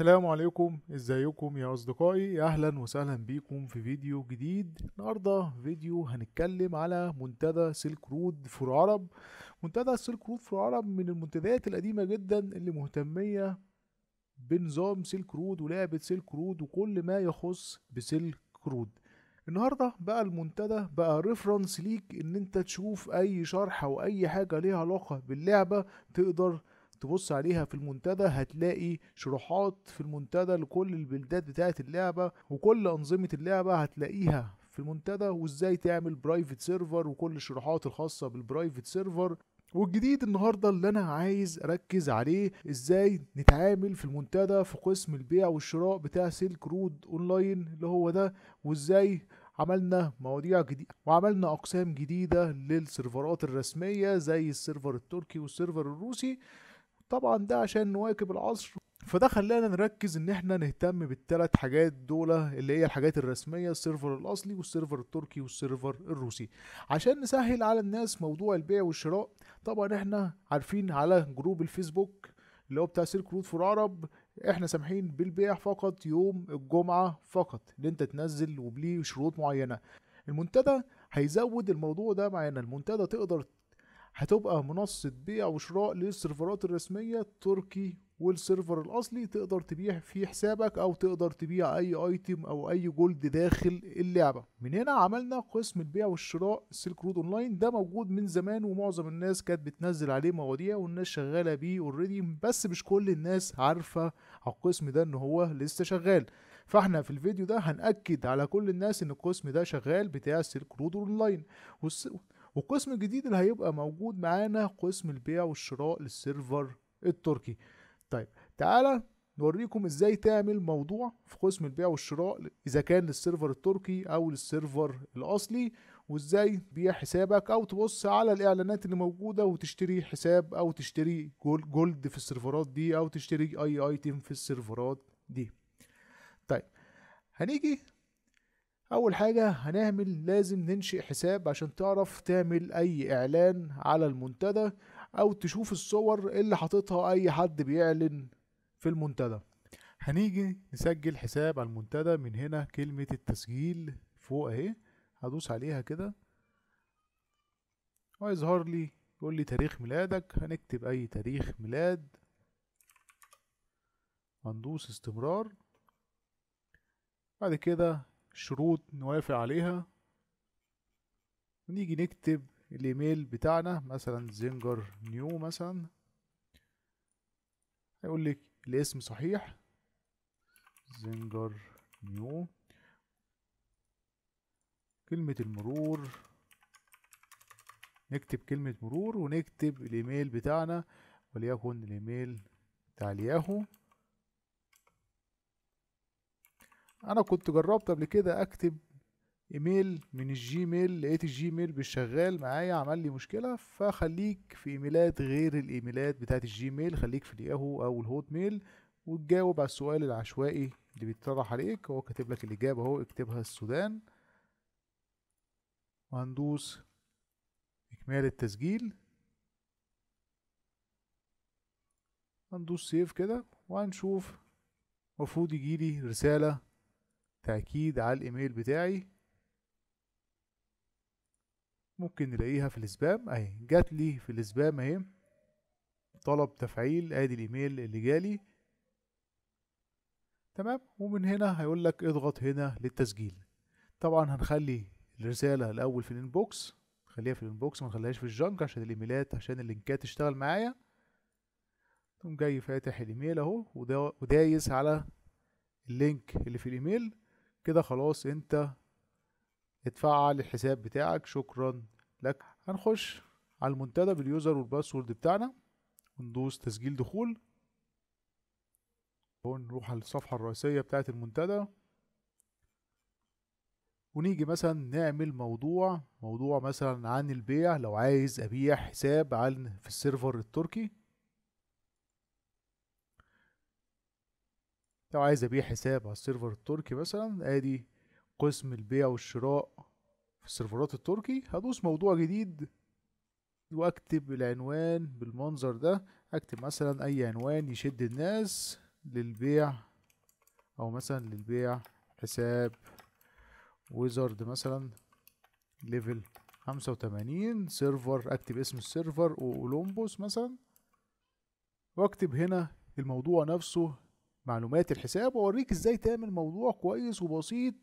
السلام عليكم ازيكم يا اصدقائي اهلا وسهلا بيكم في فيديو جديد النهارده فيديو هنتكلم على منتدى سلك رود في العرب منتدى سلك رود في العرب من المنتديات القديمه جدا اللي مهتميه بنظام سلك رود ولعبه سلك رود وكل ما يخص بسلك رود النهارده بقى المنتدى بقى ريفرنس ليك ان انت تشوف اي شرح او اي حاجه ليها علاقه باللعبه تقدر تبص عليها في المنتدى هتلاقي شروحات في المنتدى لكل البلدات بتاعت اللعبه وكل انظمه اللعبه هتلاقيها في المنتدى وازاي تعمل برايفت سيرفر وكل الشروحات الخاصه بالبرايفت سيرفر والجديد النهارده اللي انا عايز اركز عليه ازاي نتعامل في المنتدى في قسم البيع والشراء بتاع سيلك رود اونلاين اللي هو ده وازاي عملنا مواضيع جديدة وعملنا أقسام جديدة للسيرفرات الرسمية زي السيرفر التركي والسيرفر الروسي طبعا ده عشان نواكب العصر فده خلانا نركز ان احنا نهتم بالثلاث حاجات دول اللي هي الحاجات الرسميه السيرفر الاصلي والسيرفر التركي والسيرفر الروسي عشان نسهل على الناس موضوع البيع والشراء طبعا احنا عارفين على جروب الفيسبوك اللي هو بتاع سيرك رود فور عرب احنا سامحين بالبيع فقط يوم الجمعه فقط ان انت تنزل وبليه شروط معينه المنتدى هيزود الموضوع ده معانا المنتدى تقدر هتبقى منصة بيع وشراء للسيرفرات الرسمية التركي والسيرفر الاصلي تقدر تبيع في حسابك او تقدر تبيع اي ايتم او اي جولد داخل اللعبه من هنا عملنا قسم البيع والشراء سيلك رود اونلاين ده موجود من زمان ومعظم الناس كانت بتنزل عليه مواضيع والناس شغاله بيه اوريدي بس مش كل الناس عارفه على القسم ده ان هو لسه شغال فاحنا في الفيديو ده هنأكد على كل الناس ان القسم ده شغال بتاع سيلك رود اونلاين والقسم الجديد اللي هيبقى موجود معانا قسم البيع والشراء للسيرفر التركي طيب تعالى نوريكم ازاي تعمل موضوع في قسم البيع والشراء اذا كان للسيرفر التركي او للسيرفر الاصلي وازاي تبيع حسابك او تبص على الاعلانات اللي موجوده وتشتري حساب او تشتري جولد في السيرفرات دي او تشتري اي ايتم في السيرفرات دي طيب هنيجي اول حاجة هنعمل لازم ننشئ حساب عشان تعرف تعمل اي اعلان على المنتدى او تشوف الصور اللي حاططها اي حد بيعلن في المنتدى هنيجي نسجل حساب على المنتدى من هنا كلمة التسجيل فوق اهي هدوس عليها كده ويظهر لي يقول لي تاريخ ميلادك هنكتب اي تاريخ ميلاد هندوس استمرار بعد كده شروط نوافق عليها ونيجي نكتب الايميل بتاعنا مثلا زنجر نيو مثلا هيقول لك الاسم صحيح زنجر نيو كلمة المرور نكتب كلمة مرور ونكتب الايميل بتاعنا وليكن الايميل بتاع الياهو انا كنت جربت قبل كده اكتب ايميل من الجيميل لقيت الجيميل مش شغال معايا عمل لي مشكله فخليك في ايميلات غير الايميلات بتاعه الجيميل خليك في الياهو او الهوت ميل وتجاوب على السؤال العشوائي اللي بيتطرح عليك هو كاتب لك الاجابه اهو اكتبها السودان وهندوس اكمال التسجيل هندوس سيف كده وهنشوف المفروض يجيلي رساله تأكيد على الإيميل بتاعي ممكن نلاقيها في السبام أهي جات لي في السبام أهي طلب تفعيل ادي الايميل اللي جالي تمام ومن هنا هيقول لك اضغط هنا للتسجيل طبعا هنخلي الرساله الاول في الانبوكس خليها في الانبوكس ما نخليهاش في الجنك عشان الايميلات عشان اللينكات تشتغل معايا تقوم جاي فاتح الايميل اهو ودايس على اللينك اللي في الايميل كده خلاص انت اتفعل الحساب بتاعك شكرا لك هنخش على المنتدى باليوزر والباسورد بتاعنا وندوس تسجيل دخول ونروح على الصفحة الرئيسية بتاعت المنتدى ونيجي مثلا نعمل موضوع موضوع مثلا عن البيع لو عايز ابيع حساب عن في السيرفر التركي لو عايز ابيع حساب على السيرفر التركي مثلا ادي قسم البيع والشراء في السيرفرات التركي هدوس موضوع جديد واكتب العنوان بالمنظر ده اكتب مثلا اي عنوان يشد الناس للبيع او مثلا للبيع حساب ويزارد مثلا ليفل خمسة وتمانين سيرفر اكتب اسم السيرفر اولومبوس مثلا واكتب هنا الموضوع نفسه معلومات الحساب واوريك ازاي تعمل موضوع كويس وبسيط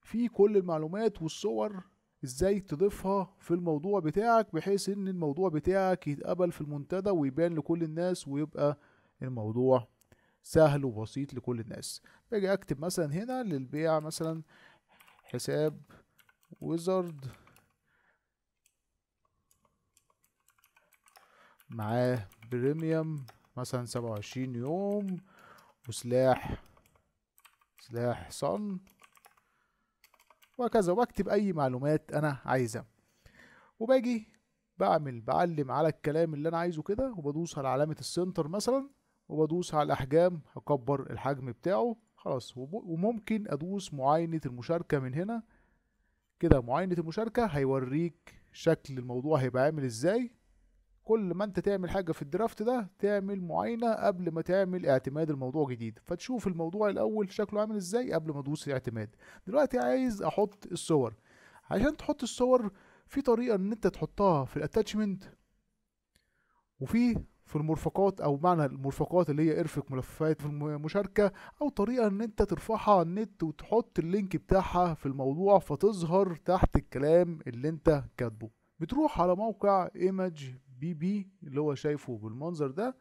فيه كل المعلومات والصور ازاي تضيفها في الموضوع بتاعك بحيث ان الموضوع بتاعك يتقبل في المنتدى ويبان لكل الناس ويبقى الموضوع سهل وبسيط لكل الناس باجي اكتب مثلا هنا للبيع مثلا حساب ويزارد معاه بريميوم مثلا سبعة وعشرين يوم وسلاح سلاح صن وهكذا واكتب اي معلومات انا عايزها وباجي بعمل بعلم على الكلام اللي انا عايزه كده وبدوس على علامة السنتر مثلا وبدوس على الاحجام هكبر الحجم بتاعه خلاص وممكن ادوس معاينة المشاركة من هنا كده معاينة المشاركة هيوريك شكل الموضوع هيبقى عامل ازاي كل ما انت تعمل حاجه في الدرافت ده تعمل معاينه قبل ما تعمل اعتماد الموضوع جديد فتشوف الموضوع الاول شكله عامل ازاي قبل ما تدوس الاعتماد دلوقتي عايز احط الصور عشان تحط الصور في طريقه ان انت تحطها في الاتاتشمنت وفي في المرفقات او معنى المرفقات اللي هي ارفق ملفات في المشاركه او طريقه ان انت ترفعها على النت وتحط اللينك بتاعها في الموضوع فتظهر تحت الكلام اللي انت كاتبه بتروح على موقع image بي بي اللي هو شايفه بالمنظر ده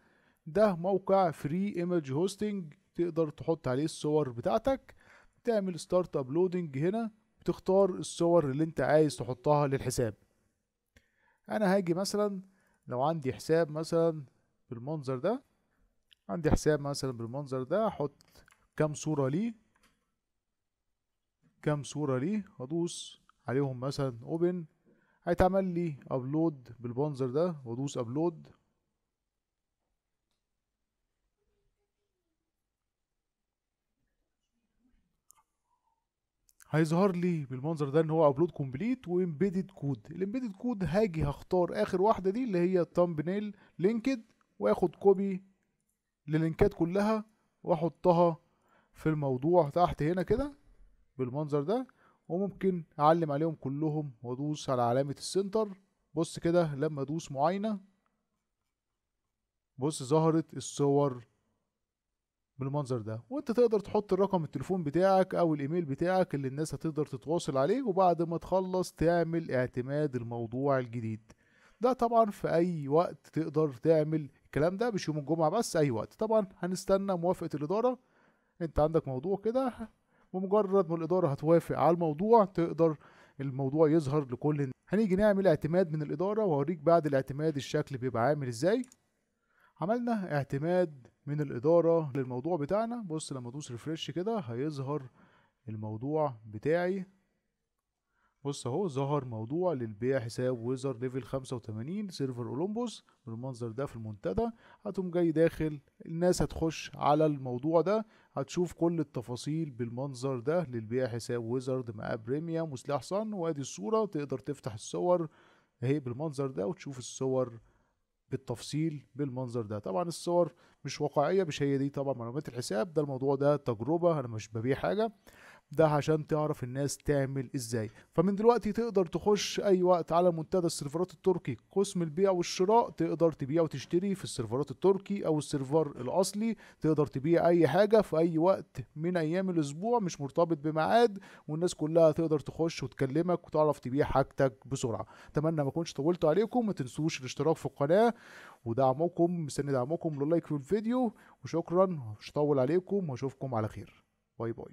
ده موقع فري ايمج هوستنج تقدر تحط عليه الصور بتاعتك تعمل ستارت ابلودنج هنا بتختار الصور اللي انت عايز تحطها للحساب انا هاجي مثلا لو عندي حساب مثلا بالمنظر ده عندي حساب مثلا بالمنظر ده احط كام صورة ليه كام صورة ليه هدوس عليهم مثلا اوبن هيتعمل لي ابلود بالبونزر ده وادوس ابلود هيظهر لي بالمنظر ده ان هو ابلود كومبليت وامبيدد كود الامبيدد كود هاجي هختار اخر واحده دي اللي هي نيل لينكد واخد كوبي للينكات كلها واحطها في الموضوع تحت هنا كده بالمنظر ده وممكن اعلم عليهم كلهم وادوس على علامة السنتر بص كده لما ادوس معاينة بص ظهرت الصور بالمنظر ده وانت تقدر تحط الرقم التليفون بتاعك او الايميل بتاعك اللي الناس هتقدر تتواصل عليه وبعد ما تخلص تعمل اعتماد الموضوع الجديد ده طبعا في اي وقت تقدر تعمل الكلام ده مش يوم الجمعة بس اي وقت طبعا هنستنى موافقة الادارة انت عندك موضوع كده بمجرد ما الإدارة هتوافق على الموضوع تقدر الموضوع يظهر لكل الناس هنيجي نعمل اعتماد من الإدارة وهوريك بعد الاعتماد الشكل بيبقى عامل ازاي عملنا اعتماد من الإدارة للموضوع بتاعنا بص لما ادوس ريفرش كده هيظهر الموضوع بتاعي بص اهو ظهر موضوع للبيع حساب ويزر ليفل 85 سيرفر اولمبوس بالمنظر ده في المنتدى هتقوم جاي داخل الناس هتخش على الموضوع ده هتشوف كل التفاصيل بالمنظر ده للبيع حساب ويزرد معاه بريميوم وسلاح صن وادي الصوره تقدر تفتح الصور اهي بالمنظر ده وتشوف الصور بالتفصيل بالمنظر ده طبعا الصور مش واقعيه مش هي دي طبعا معلومات الحساب ده الموضوع ده تجربه انا مش ببيع حاجه ده عشان تعرف الناس تعمل ازاي فمن دلوقتي تقدر تخش اي وقت على منتدى السيرفرات التركي قسم البيع والشراء تقدر تبيع وتشتري في السيرفرات التركي او السيرفر الاصلي تقدر تبيع اي حاجة في اي وقت من ايام الاسبوع مش مرتبط بميعاد والناس كلها تقدر تخش وتكلمك وتعرف تبيع حاجتك بسرعة اتمنى ما اكونش طولت عليكم ما تنسوش الاشتراك في القناة ودعمكم مستني دعمكم للايك في الفيديو وشكرا مش هطول عليكم واشوفكم على خير باي باي